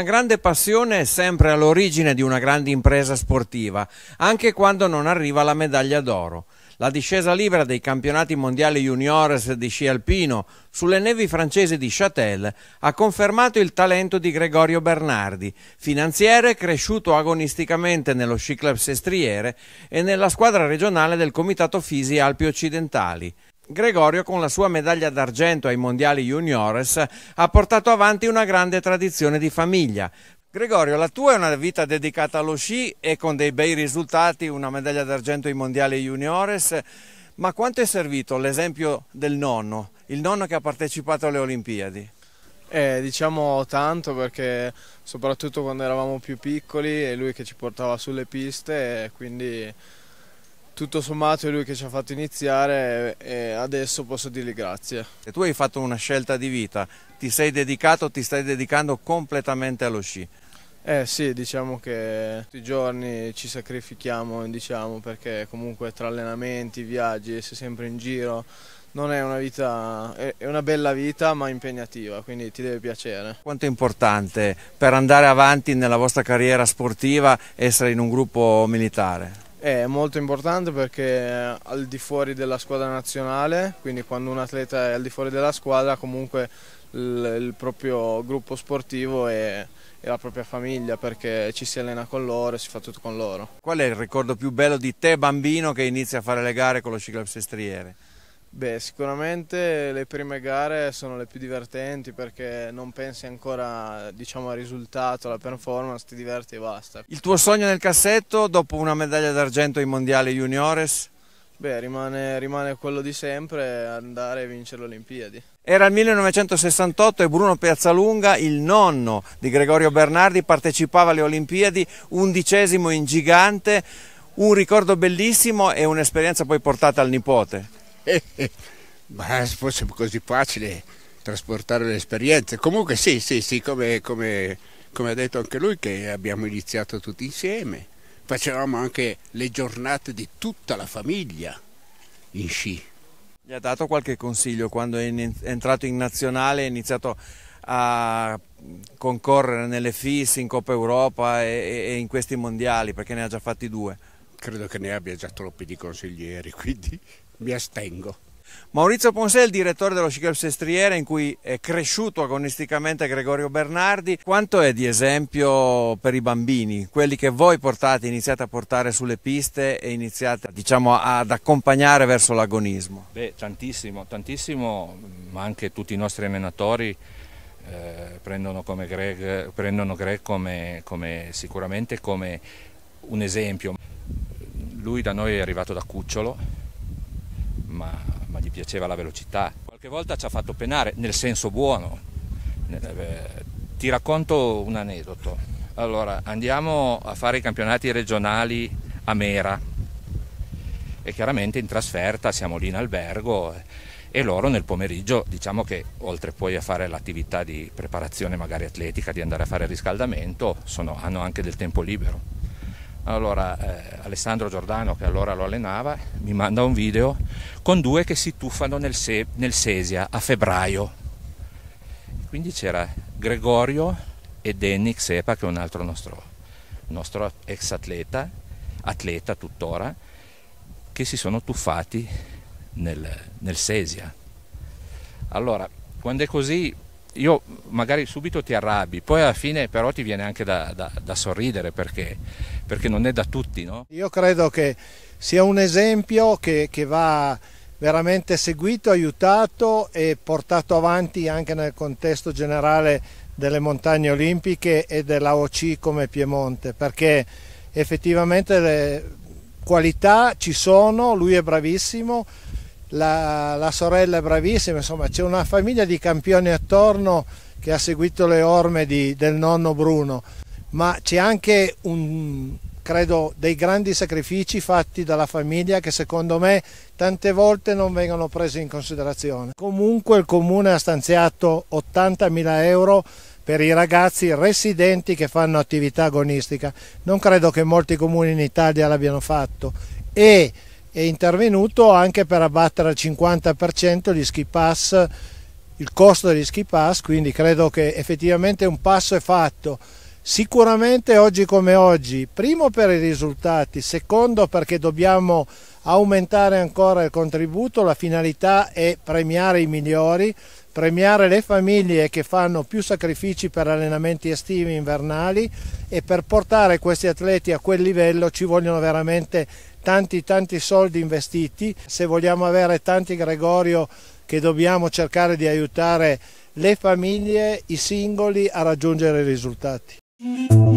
una grande passione è sempre all'origine di una grande impresa sportiva, anche quando non arriva la medaglia d'oro. La discesa libera dei campionati mondiali juniores di sci alpino sulle nevi francesi di Châtel ha confermato il talento di Gregorio Bernardi, finanziere cresciuto agonisticamente nello sci club sestriere e nella squadra regionale del Comitato Fisi Alpi Occidentali. Gregorio, con la sua medaglia d'argento ai mondiali juniores, ha portato avanti una grande tradizione di famiglia. Gregorio, la tua è una vita dedicata allo sci e con dei bei risultati, una medaglia d'argento ai mondiali juniores, ma quanto è servito l'esempio del nonno, il nonno che ha partecipato alle Olimpiadi? Eh, diciamo tanto perché soprattutto quando eravamo più piccoli è lui che ci portava sulle piste e quindi tutto sommato è lui che ci ha fatto iniziare e adesso posso dirgli grazie. E tu hai fatto una scelta di vita, ti sei dedicato, ti stai dedicando completamente allo sci. Eh sì, diciamo che tutti i giorni ci sacrifichiamo, diciamo, perché comunque tra allenamenti, viaggi, sei sempre in giro, non è una vita, è una bella vita ma impegnativa, quindi ti deve piacere. Quanto è importante per andare avanti nella vostra carriera sportiva essere in un gruppo militare? È molto importante perché al di fuori della squadra nazionale, quindi quando un atleta è al di fuori della squadra comunque il, il proprio gruppo sportivo e, e, la propria famiglia perché ci si allena con loro e si fa tutto con loro. Qual è il ricordo più bello di te bambino che inizia a fare le gare con lo ciclo sestriere? Beh, sicuramente le prime gare sono le più divertenti perché non pensi ancora diciamo, al risultato, alla performance, ti diverti e basta. Il tuo sogno nel cassetto dopo una medaglia d'argento ai mondiali juniores? Beh, rimane, rimane quello di sempre, andare e vincere le Olimpiadi. Era il 1968 e Bruno Piazzalunga, il nonno di Gregorio Bernardi, partecipava alle Olimpiadi, undicesimo in gigante, un ricordo bellissimo e un'esperienza poi portata al nipote. Ma se fosse così facile trasportare le esperienze. Comunque sì, sì, sì, come, come, come ha detto anche lui che abbiamo iniziato tutti insieme. Facevamo anche le giornate di tutta la famiglia in sci. Gli ha dato qualche consiglio quando è entrato in nazionale, ha iniziato a concorrere nelle FIS, in Coppa Europa e, e in questi mondiali, perché ne ha già fatti due? Credo che ne abbia già troppi di consiglieri, quindi mi astengo. Maurizio il direttore dello Sci Club Sestriere, in cui è cresciuto agonisticamente Gregorio Bernardi, quanto è di esempio per i bambini, quelli che voi portate, iniziate a portare sulle piste e iniziate diciamo, ad accompagnare verso l'agonismo? Beh, tantissimo, tantissimo, ma anche tutti i nostri allenatori eh, prendono, Greg, prendono Greg come, come, sicuramente come un esempio. Lui da noi è arrivato da Cucciolo, ma, ma gli piaceva la velocità. Qualche volta ci ha fatto penare, nel senso buono. Eh, ti racconto un aneddoto. Allora, andiamo a fare i campionati regionali a Mera e chiaramente in trasferta siamo lì in albergo eh, e loro nel pomeriggio diciamo che oltre poi a fare l'attività di preparazione magari atletica, di andare a fare il riscaldamento, sono, hanno anche del tempo libero. Allora eh, Alessandro Giordano, che allora lo allenava, mi manda un video con due che si tuffano nel, se- nel Sesia a febbraio. Quindi c'era Gregorio e Danny Xepa, che è un altro nostro, nostro ex atleta, atleta tuttora, che si sono tuffati nel, nel Sesia. Allora, quando è così io magari subito ti arrabbi, poi alla fine però ti viene anche da, da, da sorridere perché, perché, non è da tutti. No? Io credo che sia un esempio che, che va veramente seguito, aiutato e portato avanti anche nel contesto generale delle montagne olimpiche e dell'AOC come Piemonte, perché effettivamente le qualità ci sono, lui è bravissimo, la, la sorella è bravissima, insomma c'è una famiglia di campioni attorno che ha seguito le orme di, del nonno Bruno, ma c'è anche un, credo, dei grandi sacrifici fatti dalla famiglia che secondo me tante volte non vengono presi in considerazione. Comunque il comune ha stanziato 80.000 euro per i ragazzi residenti che fanno attività agonistica. Non credo che molti comuni in Italia l'abbiano fatto e è intervenuto anche per abbattere al 50% gli ski pass, il costo degli ski pass, quindi credo che effettivamente un passo è fatto. Sicuramente oggi come oggi, primo per i risultati, secondo perché dobbiamo aumentare ancora il contributo, la finalità è premiare i migliori, premiare le famiglie che fanno più sacrifici per allenamenti estivi invernali e per portare questi atleti a quel livello ci vogliono veramente tanti tanti soldi investiti, se vogliamo avere tanti Gregorio che dobbiamo cercare di aiutare le famiglie, i singoli a raggiungere i risultati.